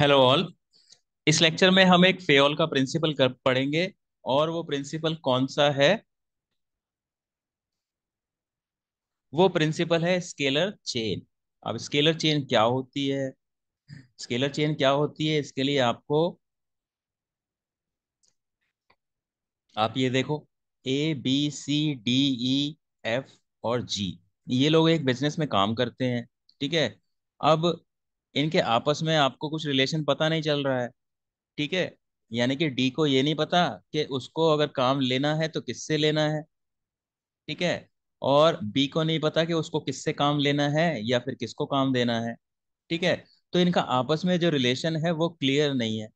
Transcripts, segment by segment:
Hello all इस lecture में हम एक फेऑल का प्रिंसिपल कर पढ़ेंगे और वो प्रिंसिपल कौन सा है वो प्रिंसिपल है स्केलर चेन अब स्केलर चेन क्या होती है स्केलर चेन क्या होती है इसके लिए आपको आप ये देखो A B C D E F और जी ये लोग एक बिजनेस में काम करते हैं ठीक है अब इनके आपस में आपको कुछ रिलेशन पता नहीं चल रहा है ठीक है यानी कि डी को ये नहीं पता कि उसको अगर काम लेना है तो किससे लेना है ठीक है और बी को नहीं पता कि उसको किससे काम लेना है या फिर किसको काम देना है ठीक है तो इनका आपस में जो रिलेशन है वो क्लियर नहीं है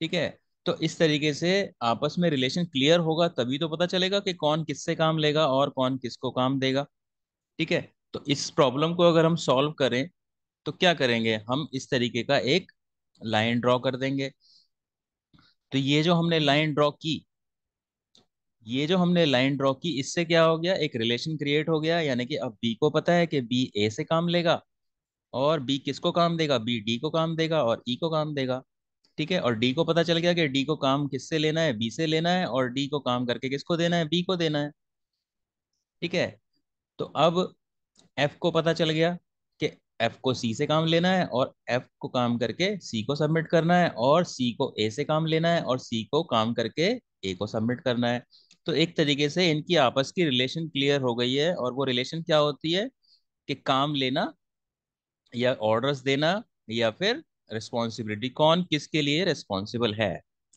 ठीक है तो इस तरीके से आपस में रिलेशन क्लियर होगा तभी तो पता चलेगा कि कौन किससे काम लेगा और कौन किसको काम देगा ठीक है तो इस प्रॉब्लम को अगर हम सॉल्व करें तो क्या करेंगे हम इस तरीके का एक लाइन ड्रॉ कर देंगे तो ये जो हमने लाइन ड्रॉ की ये जो हमने लाइन ड्रॉ की इससे क्या हो गया एक रिलेशन क्रिएट हो गया यानी कि अब बी को पता है कि बी ए से काम लेगा और बी किसको काम देगा बी डी को काम देगा और ई e को काम देगा ठीक है और डी को पता चल गया कि डी को काम किससे लेना है बी से लेना है और डी को काम करके किसको देना है बी को देना है ठीक है तो अब एफ को पता चल गया कि एफ को सी से काम लेना है और एफ को काम करके सी को सबमिट करना है और सी को ए से काम लेना है और सी को काम करके ए को सबमिट करना है तो एक तरीके से इनकी आपस की रिलेशन क्लियर हो गई है और वो रिलेशन क्या होती है कि काम लेना या ऑर्डर्स देना या फिर रिस्पॉन्सिबिलिटी कौन किसके लिए रिस्पॉन्सिबल है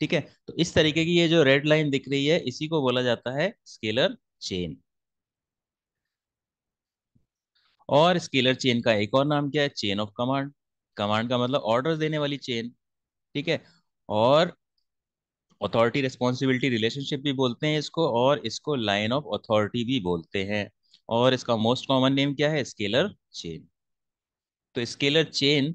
ठीक है तो इस तरीके की ये जो रेड लाइन दिख रही है इसी को बोला जाता है स्केलर चेन और स्केलर चेन का एक और नाम क्या है चेन ऑफ कमांड कमांड का मतलब ऑर्डर देने वाली चेन ठीक है और अथॉरिटी रिस्पॉन्सिबिलिटी रिलेशनशिप भी बोलते हैं इसको और इसको लाइन ऑफ अथॉरिटी भी बोलते हैं और इसका मोस्ट कॉमन नेम क्या है स्केलर चेन तो स्केलर चेन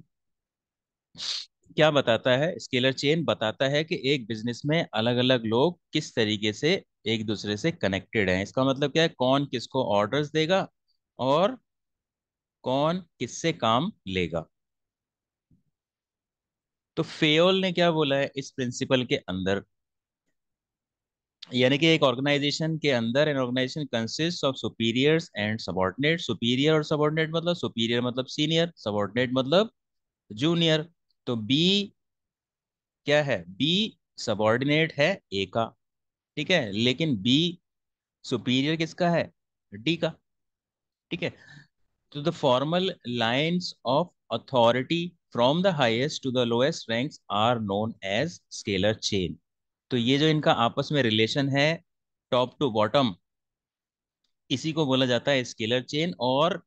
क्या बताता है स्केलर चेन बताता है कि एक बिजनेस में अलग अलग लोग किस तरीके से एक दूसरे से कनेक्टेड हैं इसका मतलब क्या है कौन किसको ऑर्डर्स देगा और कौन किससे काम लेगा तो फेओल ने क्या बोला है इस प्रिंसिपल के अंदर यानी कि एक ऑर्गेनाइजेशन के अंदर an organization consist of superiors and subordinate superior और सबॉर्डिनेट मतलब सुपीरियर मतलब सीनियर सबॉर्डिनेट मतलब जूनियर तो बी क्या है बी सबॉर्डिनेट है ए का ठीक है लेकिन बी सुपीरियर किसका है डी का ठीक है to the formal lines of authority from the highest to the lowest ranks are known as scalar chain. तो ये जो इनका आपस में रिलेशन है टॉप टू बॉटम इसी को बोला जाता है स्केलर चेन और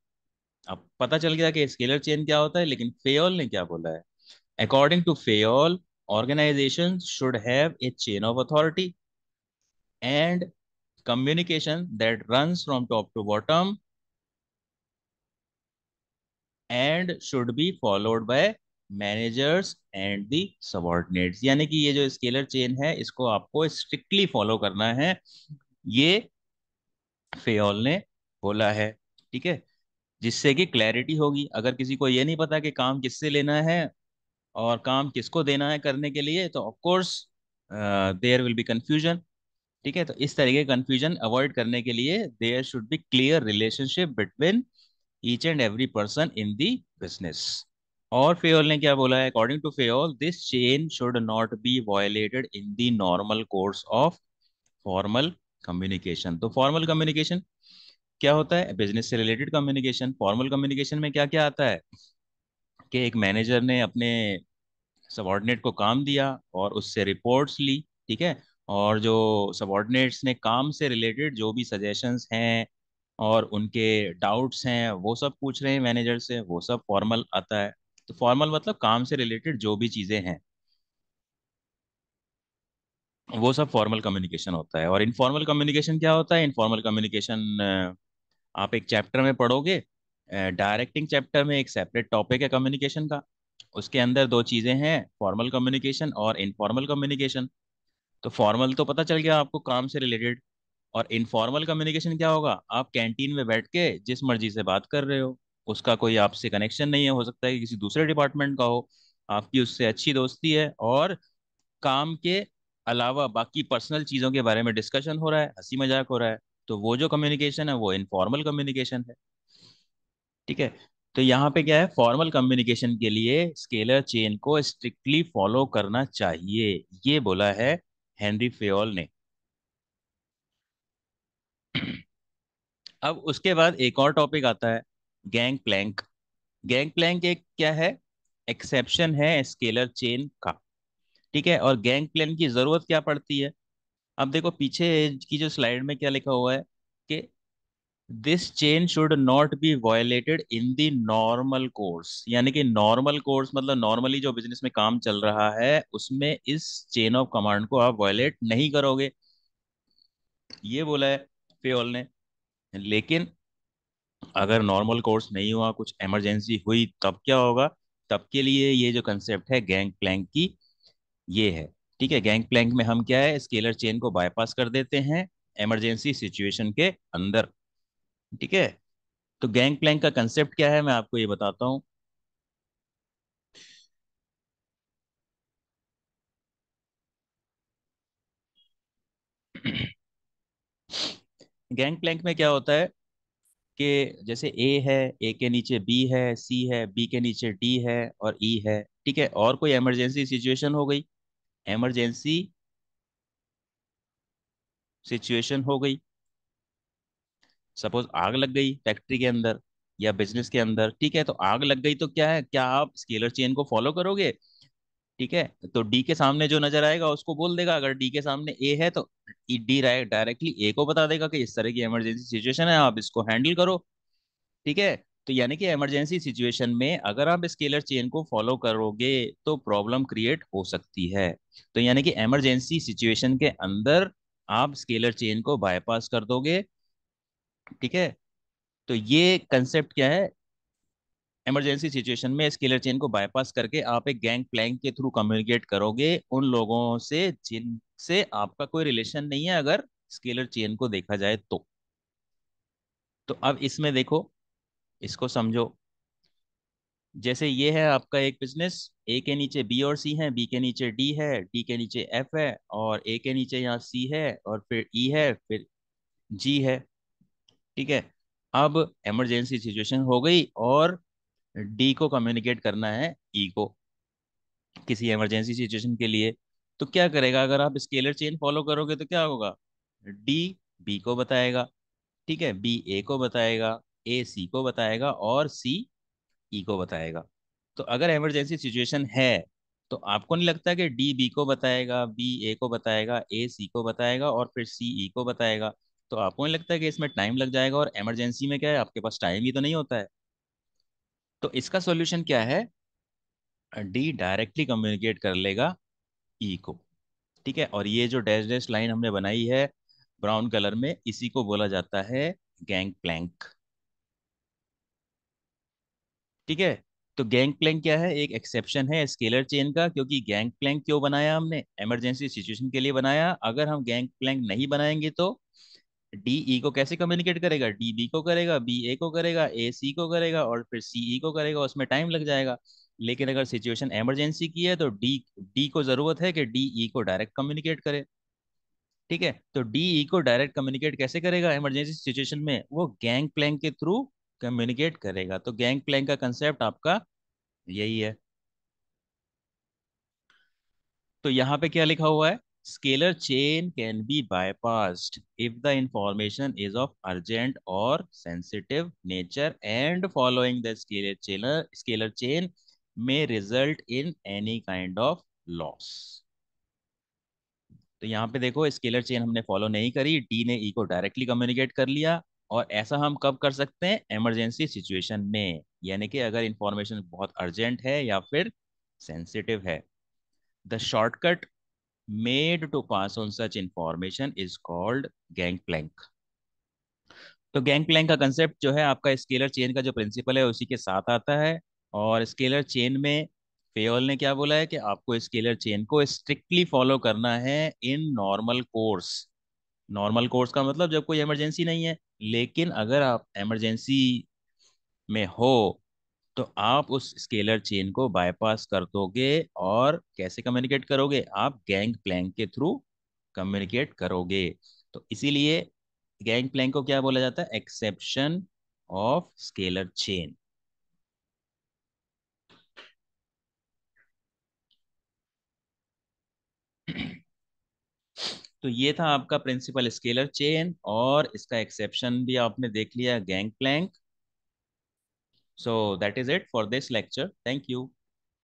अब पता चल गया कि स्केलर चेन क्या होता है लेकिन फेयल ने क्या बोला है according to Fayol organizations should have a chain of authority and communication that runs from top to bottom and should be followed by managers and the subordinates यानी कि ये जो स्केलर चेन है इसको आपको स्ट्रिक्टली फॉलो करना है ये फेयल ने बोला है ठीक है जिससे कि क्लैरिटी होगी अगर किसी को ये नहीं पता कि काम किससे लेना है और काम किसको देना है करने के लिए तो of course there will be confusion ठीक है तो इस तरीके कन्फ्यूजन अवॉइड करने के लिए there should be clear relationship between each and every person in the business और फेयल ने क्या बोला है according to Fayol this chain should not be violated in the normal course of formal communication तो formal communication क्या होता है business से रिलेटेड कम्युनिकेशन फॉर्मल कम्युनिकेशन में क्या क्या आता है कि एक मैनेजर ने अपने सबॉर्डिनेट को काम दिया और उससे रिपोर्ट्स ली ठीक है और जो सबॉर्डिनेट्स ने काम से रिलेटेड जो भी सजेशंस हैं और उनके डाउट्स हैं वो सब पूछ रहे हैं मैनेजर से वो सब फॉर्मल आता है तो फॉर्मल मतलब काम से रिलेटेड जो भी चीज़ें हैं वो सब फॉर्मल कम्युनिकेशन होता है और इनफॉर्मल कम्युनिकेशन क्या होता है इनफॉर्मल कम्युनिकेशन आप एक चैप्टर में पढ़ोगे डायरेक्टिंग चैप्टर में एक सेपरेट टॉपिक है कम्युनिकेशन का उसके अंदर दो चीज़ें हैं फॉर्मल कम्युनिकेशन और इनफॉर्मल कम्युनिकेशन तो फॉर्मल तो पता चल गया आपको काम से रिलेटेड और इनफॉर्मल कम्युनिकेशन क्या होगा आप कैंटीन में बैठ के जिस मर्जी से बात कर रहे हो उसका कोई आपसे कनेक्शन नहीं है हो सकता है कि किसी दूसरे डिपार्टमेंट का हो आपकी उससे अच्छी दोस्ती है और काम के अलावा बाकी पर्सनल चीज़ों के बारे में डिस्कशन हो रहा है हंसी मजाक हो रहा है तो वो जो कम्युनिकेशन है वो इनफॉर्मल कम्युनिकेशन है ठीक है तो यहाँ पे क्या है फॉर्मल कम्युनिकेशन के लिए स्केलर चेन को स्ट्रिक्टली फॉलो करना चाहिए ये बोला है हेनरी फेल ने अब उसके बाद एक और टॉपिक आता है गैंग प्लैंक गैंग प्लैंक एक क्या है एक्सेप्शन है स्केलर चेन का ठीक है और गैंग प्लान की जरूरत क्या पड़ती है अब देखो पीछे की जो स्लाइड में क्या लिखा हुआ है कि this chain should not be violated in the normal course यानी कि नॉर्मल कोर्स मतलब नॉर्मली जो बिजनेस में काम चल रहा है उसमें इस चेन ऑफ कमांड को आप वायलेट नहीं करोगे ये बोला है पेओल ने लेकिन अगर नॉर्मल कोर्स नहीं हुआ कुछ इमरजेंसी हुई तब क्या होगा तब के लिए ये जो कंसेप्ट है गैंग प्लैंक की ये है ठीक है गैंग प्लैंक में हम क्या है स्केलर चेन को बायपास कर देते हैं इमरजेंसी सिचुएशन के अंदर ठीक है तो गैंग प्लैंक का कंसेप्ट क्या है मैं आपको ये बताता हूं गैंग प्लैंक में क्या होता है कि जैसे ए है ए के नीचे बी है सी है बी के नीचे डी है और ई e है ठीक है और कोई इमरजेंसी सिचुएशन हो गई इमरजेंसी सिचुएशन हो गई सपोज आग लग गई फैक्ट्री के अंदर या बिजनेस के अंदर ठीक है तो आग लग गई तो क्या है क्या आप स्केलर चेन को फॉलो करोगे ठीक है तो डी के सामने जो नजर आएगा उसको बोल देगा अगर डी के सामने ए है तो डी डायरेक्टली ए को बता देगा कि इस तरह की इमरजेंसी सिचुएशन है आप इसको हैंडल करो ठीक है तो यानी कि इमरजेंसी सिचुएशन में अगर आप स्केलर चेन को फॉलो करोगे तो प्रॉब्लम क्रिएट हो सकती है तो यानी कि इमरजेंसी सिचुएशन के अंदर आप स्केलर चेन को बायपास कर दोगे ठीक है तो ये कंसेप्ट क्या है इमरजेंसी सिचुएशन में स्केलर चेन को बाईपास करके आप एक गैंग प्लैंग के थ्रू कम्युनिकेट करोगे उन लोगों से जिनसे आपका कोई रिलेशन नहीं है अगर स्केलर चेन को देखा जाए तो तो अब इसमें देखो इसको समझो जैसे ये है आपका एक बिजनेस ए के नीचे बी और सी है बी के नीचे डी है डी के नीचे एफ है और ए के नीचे यहाँ सी है और फिर ई e है फिर जी है ठीक है अब इमरजेंसी सिचुएशन हो गई और डी को कम्युनिकेट करना है ई e को किसी इमरजेंसी सिचुएशन के लिए तो क्या करेगा अगर आप स्केलर चेन फॉलो करोगे तो क्या होगा डी बी को बताएगा ठीक है बी ए को बताएगा ए सी को बताएगा और सी ई e को बताएगा तो अगर इमरजेंसी सिचुएशन है तो आपको नहीं लगता कि डी बी को बताएगा बी ए को बताएगा ए सी को बताएगा और फिर सी ई e को बताएगा तो आपको नहीं लगता कि इसमें टाइम लग जाएगा और इमरजेंसी में क्या है आपके पास टाइम ही तो नहीं होता है तो इसका सॉल्यूशन क्या है डी डायरेक्टली कम्युनिकेट कर लेगा ई e को ठीक है और ये जो डैश डैश लाइन हमने बनाई है ब्राउन कलर में इसी को बोला जाता है गैंग प्लैंक ठीक है तो गैंग प्लैंक क्या है एक एक्सेप्शन है स्केलर चेन का क्योंकि गैंग प्लैंक क्यों बनाया हमने इमरजेंसी सिचुएशन के लिए बनाया अगर हम गैंग प्लैंक नहीं बनाएंगे तो डी ई e को कैसे कम्युनिकेट करेगा डी बी को करेगा बी ए को करेगा ए सी को करेगा और फिर सी ई e को करेगा उसमें टाइम लग जाएगा लेकिन अगर सिचुएशन एमरजेंसी की है तो डी डी को जरूरत है कि डी ई e को डायरेक्ट कम्युनिकेट करे ठीक है तो डी ई को डायरेक्ट कम्युनिकेट कैसे करेगा इमरजेंसी सिचुएशन में वो गैंग प्लैंग के थ्रू कम्युनिकेट करेगा तो गैंग प्लैंग का कंसेप्ट आपका यही है तो यहाँ पे क्या लिखा हुआ है scalar chain can be bypassed if the information is of urgent or sensitive nature and following the scalar chain, scalar chain may result in any kind of loss. तो यहाँ पे देखो स्केलर चेन हमने फॉलो नहीं करी D ने E e को directly communicate कर लिया और ऐसा हम कब कर सकते हैं इमरजेंसी सिचुएशन में यानी कि अगर इंफॉर्मेशन बहुत अर्जेंट है या फिर सेंसिटिव है the shortcut made to pass on such information is called plank तो प्लैंक का कंसेप्ट जो है आपका स्केलर चेन का जो प्रिंसिपल है उसी के साथ आता है और स्केलर चेन में फेयल ने क्या बोला है कि आपको स्केलर चेन को स्ट्रिक्टली फॉलो करना है in normal course normal course का मतलब जब कोई इमरजेंसी नहीं है लेकिन अगर आप इमरजेंसी में हो तो आप उस स्केलर चेन को बायपास कर दोगे और कैसे कम्युनिकेट करोगे आप गैंग प्लैंक के थ्रू कम्युनिकेट करोगे तो इसीलिए गैंग प्लैंक को क्या बोला जाता है एक्सेप्शन ऑफ स्केलर चेन तो ये था आपका प्रिंसिपल स्केलर चेन और इसका एक्सेप्शन भी आपने देख लिया gang plank So that is it for this lecture. Thank you.